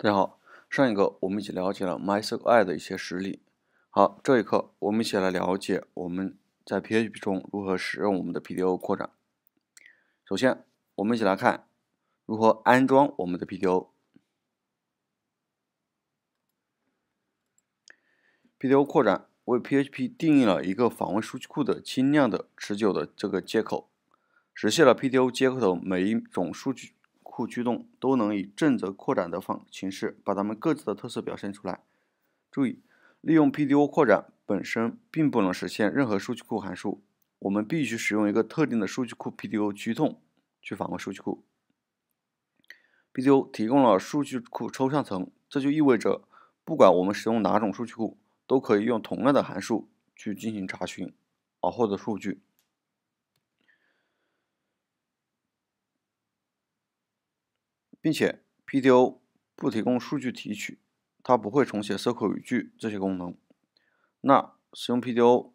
大家好，上一个我们一起了解了 MySQL 的一些实例。好，这一课我们一起来了解我们在 PHP 中如何使用我们的 PDO 扩展。首先，我们一起来看如何安装我们的 PDO。PDO 扩展为 PHP 定义了一个访问数据库的轻量的、持久的这个接口，实现了 PDO 接口的每一种数据。库驱动都能以正则扩展的方形式把它们各自的特色表现出来。注意，利用 PDO 扩展本身并不能实现任何数据库函数，我们必须使用一个特定的数据库 PDO 驱动去访问数据库。PDO 提供了数据库抽象层，这就意味着不管我们使用哪种数据库，都可以用同样的函数去进行查询，而获得数据。并且 PDO 不提供数据提取，它不会重写 SQL 语句这些功能。那使用 PDO，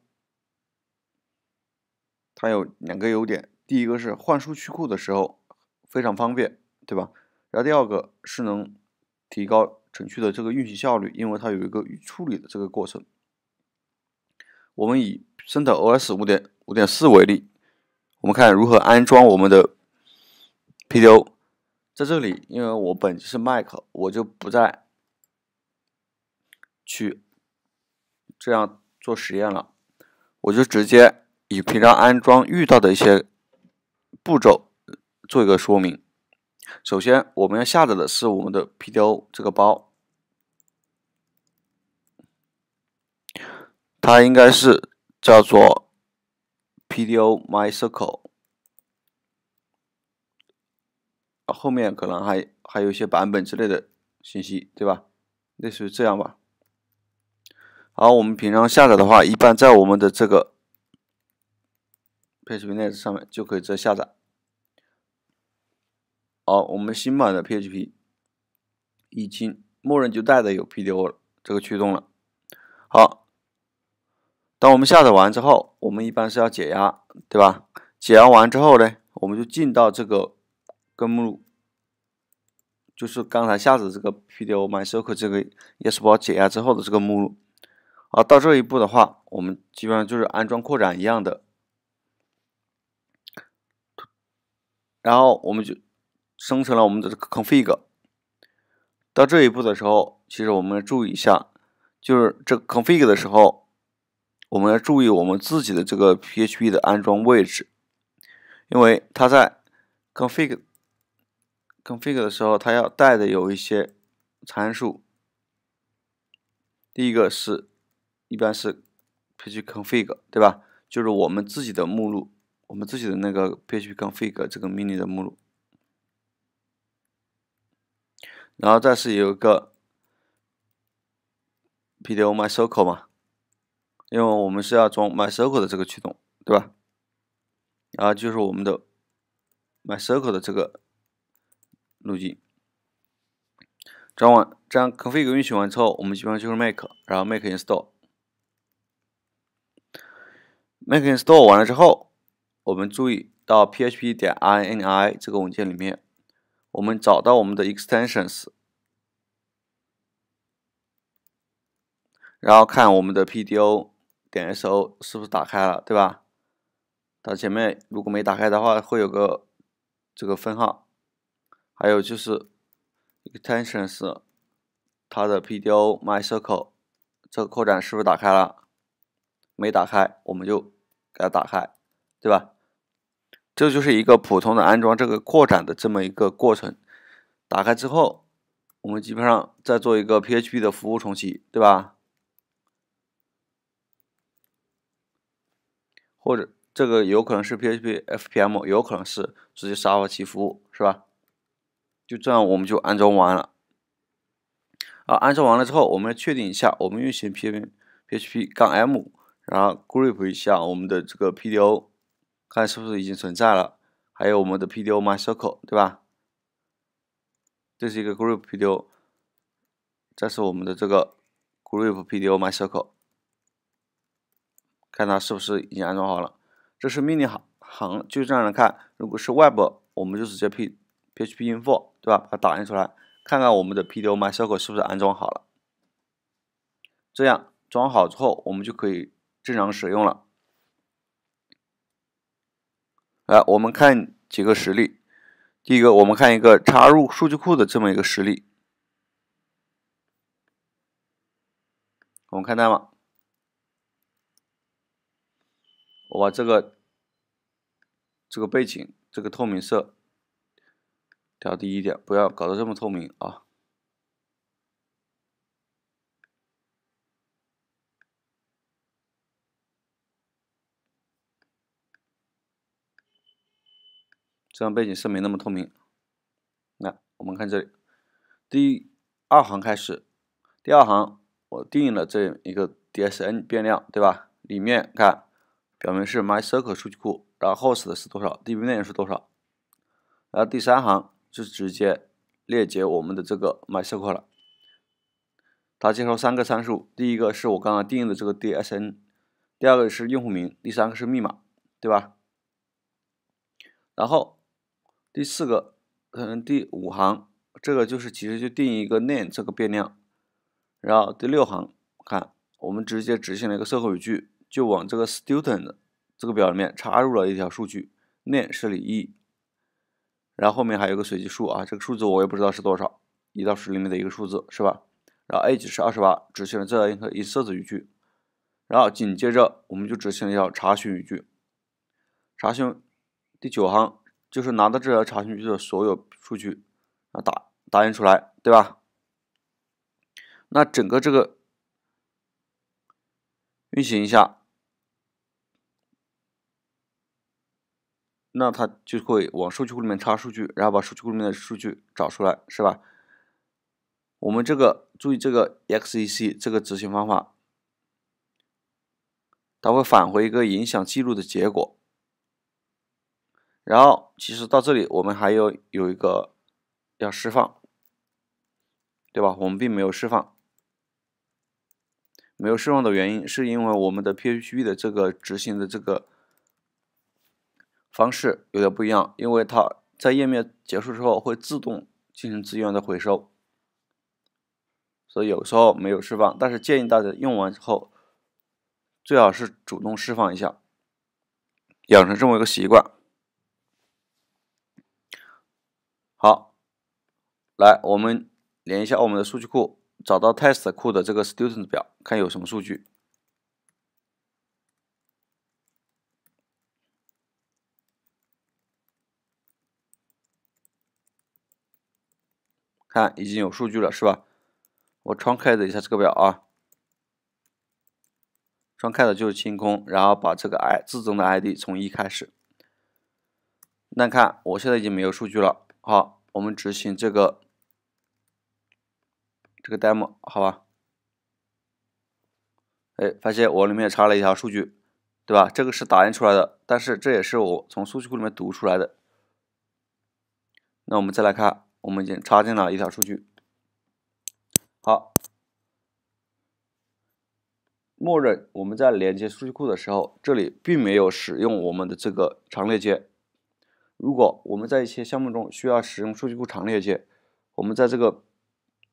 它有两个优点：第一个是换数据库的时候非常方便，对吧？然后第二个是能提高程序的这个运行效率，因为它有一个预处理的这个过程。我们以 CentOS 五点五点四为例，我们看如何安装我们的 PDO。在这里，因为我本机是 Mac，我就不再去这样做实验了，我就直接以平常安装遇到的一些步骤做一个说明。首先，我们要下载的是我们的 PDO 这个包，它应该是叫做 PDO MySQL。后面可能还还有一些版本之类的信息，对吧？类似于这样吧。好，我们平常下载的话，一般在我们的这个 PHP Net 上面就可以直接下载。好，我们新版的 PHP 已经默认就带的有 PDO 这个驱动了。好，当我们下载完之后，我们一般是要解压，对吧？解压完之后呢，我们就进到这个。根目录就是刚才下载这个 PDO MySQL 这个压缩包解压之后的这个目录，啊，到这一步的话，我们基本上就是安装扩展一样的，然后我们就生成了我们的 config。到这一步的时候，其实我们注意一下，就是这 config 的时候，我们要注意我们自己的这个 PHP 的安装位置，因为它在 config。config 的时候，它要带的有一些参数。第一个是一般是 pgconfig，对吧？就是我们自己的目录，我们自己的那个 pgconfig 这个命令的目录。然后再是有一个 pto m y s q l 嘛，因为我们是要装 m y s q l 的这个驱动，对吧？然后就是我们的 m y s q l 的这个路径，这样这样 config 运行完之后，我们基本上就是 make，然后 make install，make install 完了之后，我们注意到 php 点 ini 这个文件里面，我们找到我们的 extensions，然后看我们的 pdo 点 so 是不是打开了，对吧？它前面如果没打开的话，会有个这个分号。还有就是 extensions，它的 PDO mySQL 这个扩展是不是打开了？没打开，我们就给它打开，对吧？这就是一个普通的安装这个扩展的这么一个过程。打开之后，我们基本上再做一个 PHP 的服务重启，对吧？或者这个有可能是 PHP FPM，有可能是直接 a p a 服务，是吧？就这样，我们就安装完了。啊，安装完了之后，我们确定一下，我们运行 php p h p 杠 m 然后 group 一下我们的这个 PDO，看是不是已经存在了。还有我们的 PDO MySQL，对吧？这是一个 group PDO，这是我们的这个 group PDO MySQL，看它是不是已经安装好了。这是命令行行，就这样来看。如果是 Web，我们就直接配。PHPinfo，对吧？把它打印出来，看看我们的 PDO MySQL 是不是安装好了。这样装好之后，我们就可以正常使用了。来，我们看几个实例。第一个，我们看一个插入数据库的这么一个实例。我们看代码，我把这个这个背景这个透明色。调低一点，不要搞得这么透明啊！这样背景是没那么透明。来，我们看这里，第二行开始，第二行我定义了这一个 DSN 变量，对吧？里面看，表明是 mycircle 数据库，然后 host 是多少，DB n a 是多少，然后第三行。就直接链接我们的这个 MySQL 了。它接收三个参数，第一个是我刚刚定义的这个 DSN，第二个是用户名，第三个是密码，对吧？然后第四个，嗯，第五行这个就是其实就定义一个 name 这个变量。然后第六行，看我们直接执行了一个 SQL 语句，就往这个 s t u d e n t 这个表里面插入了一条数据，name 是李毅。然后后面还有个随机数啊，这个数字我也不知道是多少，一到十里面的一个数字是吧？然后 age 是二十八，执行了这一条颜色语句，然后紧接着我们就执行了一条查询语句，查询第九行就是拿到这条查询语句的所有数据，啊打打印出来对吧？那整个这个运行一下。那它就会往数据库里面插数据，然后把数据库里面的数据找出来，是吧？我们这个注意这个 x e c 这个执行方法，它会返回一个影响记录的结果。然后其实到这里我们还有有一个要释放，对吧？我们并没有释放，没有释放的原因是因为我们的 PHP 的这个执行的这个。方式有点不一样，因为它在页面结束之后会自动进行资源的回收，所以有时候没有释放。但是建议大家用完之后最好是主动释放一下，养成这么一个习惯。好，来我们连一下我们的数据库，找到 test 库的这个 s t u d e n t 表，看有什么数据。看，已经有数据了，是吧？我窗开的一下这个表啊，窗开的就是清空，然后把这个 i 自增的 i d 从一开始。那看，我现在已经没有数据了。好，我们执行这个这个 demo，好吧？哎，发现我里面插了一条数据，对吧？这个是打印出来的，但是这也是我从数据库里面读出来的。那我们再来看。我们已经插进了一条数据。好，默认我们在连接数据库的时候，这里并没有使用我们的这个长链接。如果我们在一些项目中需要使用数据库长链接，我们在这个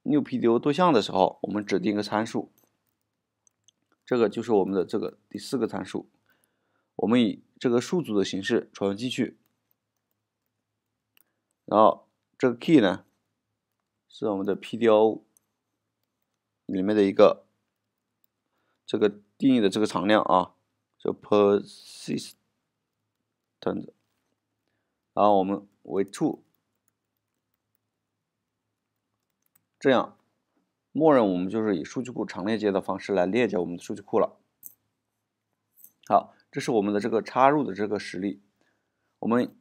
new PDO 对象的时候，我们指定一个参数，这个就是我们的这个第四个参数，我们以这个数组的形式传进去，然后。这个 key 呢，是我们的 PDO 里面的一个这个定义的这个常量啊，就 persistent，然后我们为 true，这样，默认我们就是以数据库长链接的方式来链接我们的数据库了。好，这是我们的这个插入的这个实例，我们。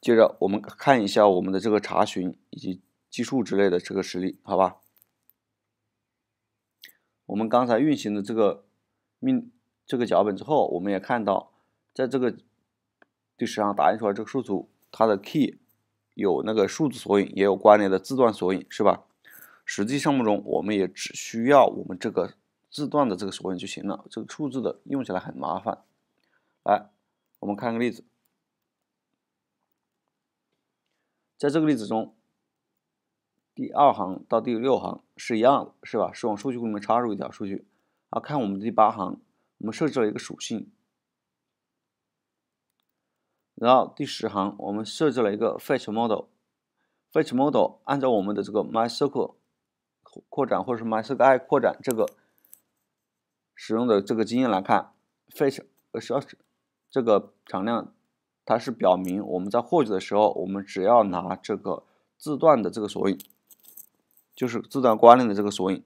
接着我们看一下我们的这个查询以及计数之类的这个实例，好吧？我们刚才运行的这个命这个脚本之后，我们也看到在这个对纸上打印出来这个数组，它的 key 有那个数字索引，也有关联的字段索引，是吧？实际项目中，我们也只需要我们这个字段的这个索引就行了，这个数字的用起来很麻烦。来，我们看个例子。在这个例子中，第二行到第六行是一样的，是吧？是往数据库里面插入一条数据。然后看我们第八行，我们设置了一个属性。然后第十行，我们设置了一个 fetch model。fetch model 按照我们的这个 my circle 扩展，或者是 my s q l i 扩展这个使用的这个经验来看，fetch 是这个常量。它是表明我们在获取的时候，我们只要拿这个字段的这个索引，就是字段关联的这个索引。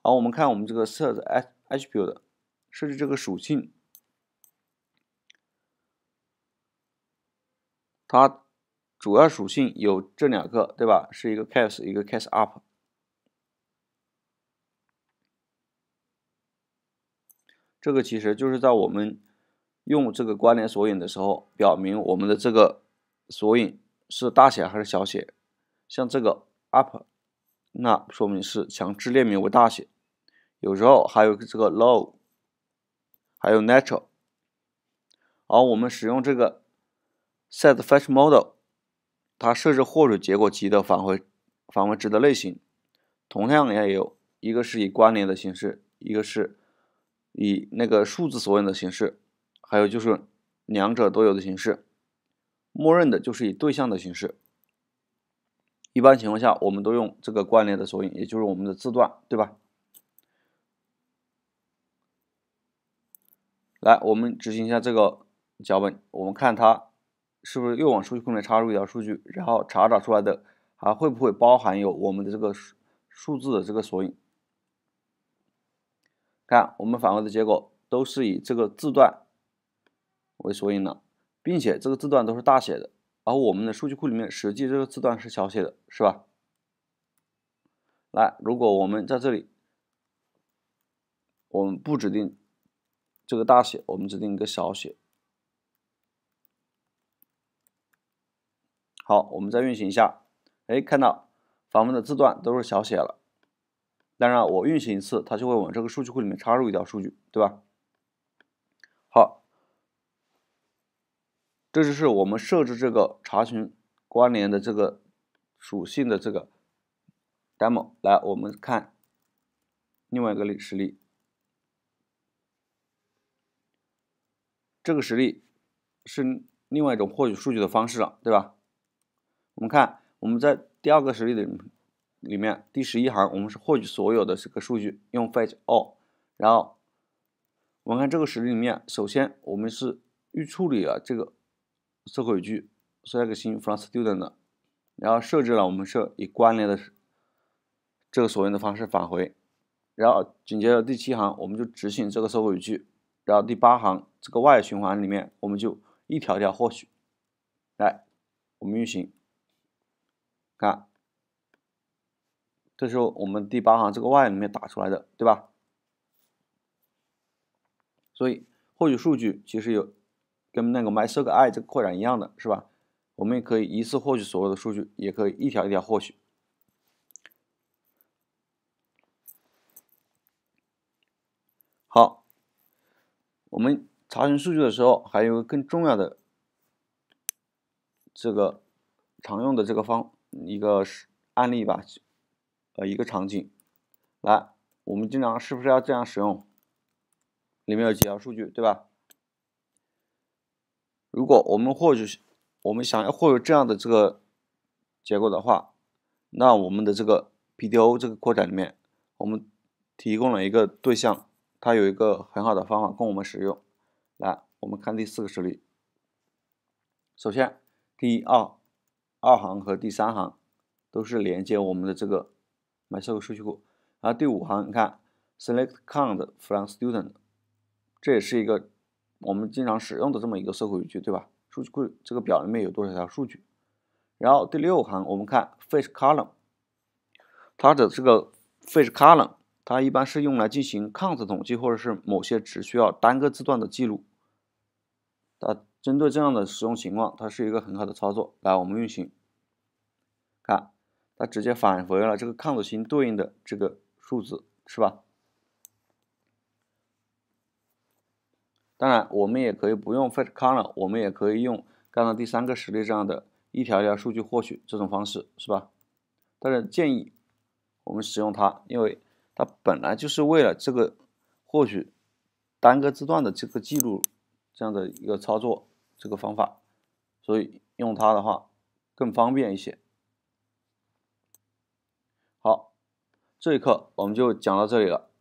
好，我们看我们这个 set attribute 设置这个属性，它主要属性有这两个，对吧？是一个 case，一个 case up。这个其实就是在我们用这个关联索引的时候，表明我们的这个索引是大写还是小写。像这个 UP，那说明是强制列名为大写。有时候还有这个 LOW，还有 NATURAL。而我们使用这个 set fetch model，它设置获取结果集的返回返回值的类型，同样也有一个是以关联的形式，一个是以那个数字索引的形式。还有就是两者都有的形式，默认的就是以对象的形式。一般情况下，我们都用这个关联的索引，也就是我们的字段，对吧？来，我们执行一下这个脚本，我们看它是不是又往数据库里面插入一条数据，然后查找出来的还会不会包含有我们的这个数字的这个索引？看我们返回的结果都是以这个字段。为索引了，并且这个字段都是大写的，而我们的数据库里面实际这个字段是小写的，是吧？来，如果我们在这里，我们不指定这个大写，我们指定一个小写。好，我们再运行一下，哎，看到访问的字段都是小写了。当然，我运行一次，它就会往这个数据库里面插入一条数据，对吧？好。这就是我们设置这个查询关联的这个属性的这个 demo。来，我们看另外一个例实例。这个实例是另外一种获取数据的方式了，对吧？我们看，我们在第二个实例的里面第十一行，我们是获取所有的这个数据用 fetch all。然后，我们看这个实例里面，首先我们是预处理了这个。搜狗语句，select from student 然后设置了我们设以关联的这个索引的方式返回，然后紧接着第七行我们就执行这个搜狗语句，然后第八行这个外循环里面我们就一条条获取，来，我们运行，看，这时候我们第八行这个 Y 里面打出来的对吧？所以获取数据其实有。跟那个 MySQL I 这个扩展一样的是吧？我们也可以一次获取所有的数据，也可以一条一条获取。好，我们查询数据的时候，还有更重要的这个常用的这个方一个案例吧，呃，一个场景。来，我们经常是不是要这样使用？里面有几条数据，对吧？如果我们获取，我们想要获取这样的这个结果的话，那我们的这个 PDO 这个扩展里面，我们提供了一个对象，它有一个很好的方法供我们使用。来，我们看第四个实例。首先，第一、二、二行和第三行都是连接我们的这个 MySQL 数据库，然后第五行，你看，SELECT COUNT FROM STUDENT，这也是一个。我们经常使用的这么一个 SQL 语句，对吧？数据库这个表里面有多少条数据？然后第六行，我们看 fish column，它的这个 fish column，它一般是用来进行 count 统计，或者是某些只需要单个字段的记录。它针对这样的使用情况，它是一个很好的操作。来，我们运行，看，它直接返回了这个 count 星对应的这个数字，是吧？当然，我们也可以不用 fetch c a l r 我们也可以用刚刚第三个实例这样的一条条数据获取这种方式，是吧？但是建议我们使用它，因为它本来就是为了这个获取单个字段的这个记录这样的一个操作这个方法，所以用它的话更方便一些。好，这一课我们就讲到这里了。